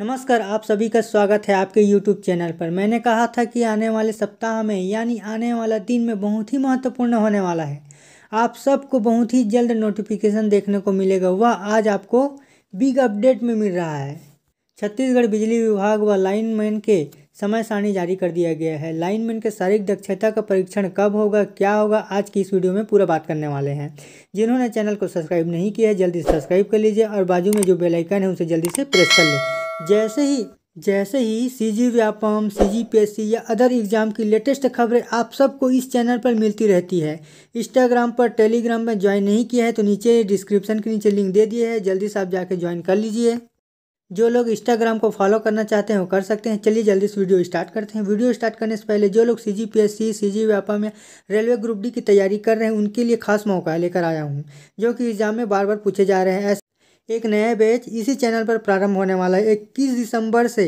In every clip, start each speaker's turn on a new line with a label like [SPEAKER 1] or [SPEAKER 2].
[SPEAKER 1] नमस्कार आप सभी का स्वागत है आपके यूट्यूब चैनल पर मैंने कहा था कि आने वाले सप्ताह में यानी आने वाला दिन में बहुत ही महत्वपूर्ण होने वाला है आप सबको बहुत ही जल्द नोटिफिकेशन देखने को मिलेगा वह आज आपको बिग अपडेट में मिल रहा है छत्तीसगढ़ बिजली विभाग व लाइनमैन के समय सारणी जारी कर दिया गया है लाइनमैन के शारीरिक दक्षता का परीक्षण कब होगा क्या होगा आज की इस वीडियो में पूरा बात करने वाले हैं जिन्होंने चैनल को सब्सक्राइब नहीं किया है जल्दी सब्सक्राइब कर लीजिए और बाजू में जो बेलाइकन है उसे जल्दी से प्रेस कर लें जैसे ही जैसे ही C G Vyapam C G P S C या अदर एग्ज़ाम की लेटेस्ट खबरें आप सबको इस चैनल पर मिलती रहती है इंस्टाग्राम पर टेलीग्राम में ज्वाइन नहीं किया है तो नीचे डिस्क्रिप्शन के नीचे लिंक दे दिए है जल्दी से आप जाके ज्वाइन कर लीजिए जो लोग इंस्टाग्राम को फॉलो करना चाहते हैं वो कर सकते हैं चलिए जल्दी से वीडियो स्टार्ट करते हैं वीडियो स्टार्ट करने से पहले जो लोग C G P S C C G Vyapam या रेलवे ग्रुप डी की तैयारी कर रहे हैं उनके लिए खास मौका लेकर आया हूँ जो कि एग्ज़ाम में बार बार पूछे जा रहे हैं एक नया बैच इसी चैनल पर प्रारंभ होने वाला है इक्कीस दिसंबर से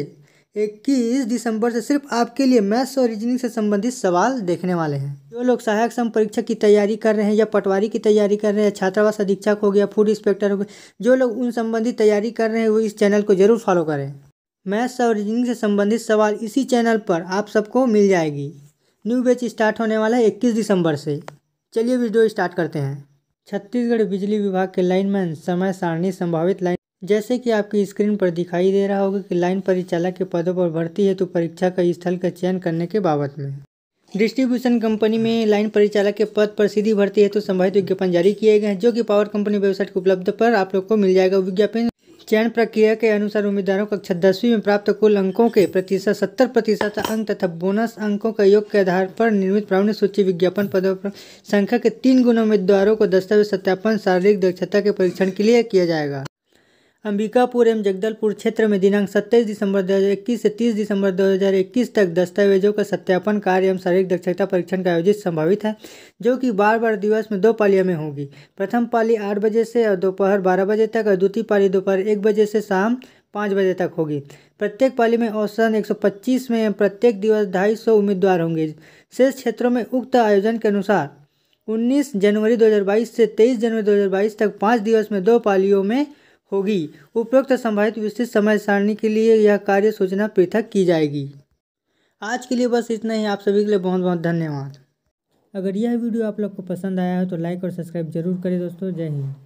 [SPEAKER 1] इक्कीस दिसंबर से सिर्फ आपके लिए मैथ्स और रीजनिंग से संबंधित सवाल देखने वाले हैं जो लोग सहायक सम परीक्षा की तैयारी कर रहे हैं या पटवारी की तैयारी कर रहे हैं छात्रावास अधीक्षक हो गया फूड इंस्पेक्टर हो गया जो लोग उन संबंधित तैयारी कर रहे हैं वो इस चैनल को जरूर फॉलो करें मैथ्स और रीजनिंग से संबंधित सवाल इसी चैनल पर आप सबको मिल जाएगी न्यू बैच स्टार्ट होने वाला है इक्कीस दिसंबर से चलिए वीडियो स्टार्ट करते हैं छत्तीसगढ़ बिजली विभाग के लाइनमैन समय सारणी संभावित लाइन जैसे कि आपकी स्क्रीन पर दिखाई दे रहा होगा कि लाइन परिचालक के पदों पर भर्ती हेतु तो परीक्षा का स्थल का चयन करने के बाबत में डिस्ट्रीब्यूशन कंपनी में लाइन परिचालक के पद पर सीधी भर्ती हेतु तो संभावित विज्ञापन जारी किए गए हैं जो कि पावर कंपनी वेबसाइट के उपलब्ध पर आप लोग को मिल जाएगा विज्ञापन चयन प्रक्रिया के अनुसार उम्मीदवारों कक्षा दसवीं में प्राप्त कुल अंकों के प्रतिशत सत्तर प्रतिशत अंक तथा बोनस अंकों का योग के आधार पर निर्मित प्रावण सूची विज्ञापन पदों पर संख्या के तीन गुना उम्मीदवारों को दस्तावेज सत्यापन शारीरिक दक्षता के परीक्षण के लिए किया जाएगा अंबिकापुर एवं जगदलपुर क्षेत्र में दिनांक 27 दिसंबर 2021 से 30 दिसंबर 2021 तक दस्तावेजों का सत्यापन कार्य एवं शारीरिक दक्षता परीक्षण का आयोजित संभावित है जो कि बार बार दिवस में दो पालियों में होगी प्रथम पाली आठ बजे से और दोपहर बारह बजे तक और द्वितीय पाली दोपहर एक बजे से शाम पाँच बजे तक होगी प्रत्येक पाली में औसतन एक में प्रत्येक दिवस ढाई उम्मीदवार होंगे शेष क्षेत्रों में उक्त आयोजन के अनुसार उन्नीस जनवरी दो से तेईस जनवरी दो तक पाँच दिवस में दो पालियों में होगी उपरोक्त संभावित विस्तृत समय सारणी के लिए यह कार्य सूचना पृथक की जाएगी आज के लिए बस इतना ही आप सभी के लिए बहुत बहुत धन्यवाद अगर यह वीडियो आप लोग को पसंद आया हो तो लाइक और सब्सक्राइब जरूर करें दोस्तों जय हिंद